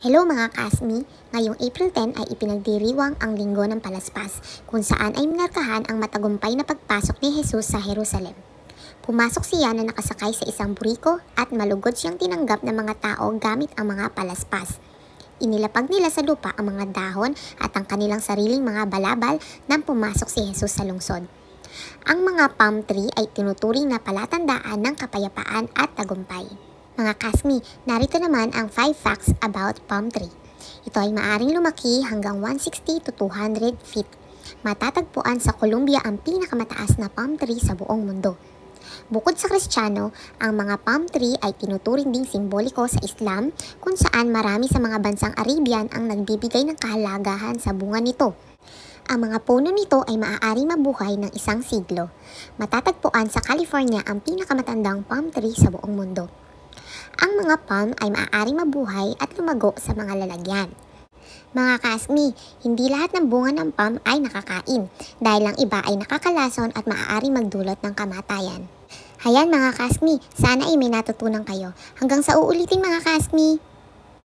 Hello mga kasmi! Ngayong April 10 ay ipinagdiriwang ang linggo ng palaspas kung saan ay minarkahan ang matagumpay na pagpasok ni Jesus sa Jerusalem. Pumasok siya na nakasakay sa isang buriko at malugod siyang tinanggap ng mga tao gamit ang mga palaspas. Inilapag nila sa lupa ang mga dahon at ang kanilang sariling mga balabal nang pumasok si Jesus sa lungsod. Ang mga palm tree ay tinuturing na palatandaan ng kapayapaan at tagumpay. Mga kasmi, narito naman ang 5 facts about palm tree. Ito ay maaring lumaki hanggang 160 to 200 feet. Matatagpuan sa Colombia ang pinakamataas na palm tree sa buong mundo. Bukod sa Kristiyano, ang mga palm tree ay tinuturing ding simboliko sa Islam kung saan marami sa mga bansang Arabian ang nagbibigay ng kahalagahan sa bunga nito. Ang mga puno nito ay maaari mabuhay ng isang siglo. Matatagpuan sa California ang pinakamatandang palm tree sa buong mundo ang mga palm ay maaaring mabuhay at lumago sa mga lalagyan. Mga kasmi, hindi lahat ng bunga ng palm ay nakakain dahil ang iba ay nakakalason at maaaring magdulot ng kamatayan. Hayan mga kasmi, sana ay may natutunan kayo. Hanggang sa uulitin mga kasmi!